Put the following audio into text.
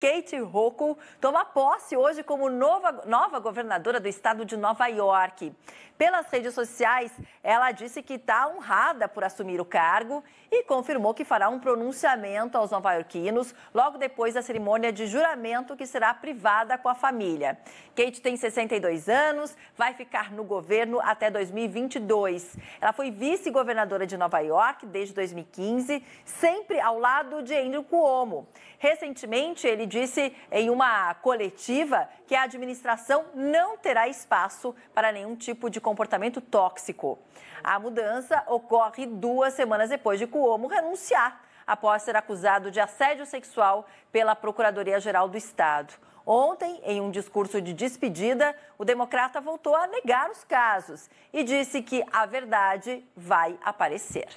Kate Rocco toma posse hoje como nova, nova governadora do estado de Nova York. Pelas redes sociais, ela disse que está honrada por assumir o cargo e confirmou que fará um pronunciamento aos novaiorquinos logo depois da cerimônia de juramento que será privada com a família. Kate tem 62 anos, vai ficar no governo até 2022. Ela foi vice-governadora de Nova York desde 2015, sempre ao lado de Andrew Cuomo. Recentemente, ele disse em uma coletiva que a administração não terá espaço para nenhum tipo de comportamento tóxico. A mudança ocorre duas semanas depois de Cuomo renunciar após ser acusado de assédio sexual pela Procuradoria-Geral do Estado. Ontem, em um discurso de despedida, o democrata voltou a negar os casos e disse que a verdade vai aparecer.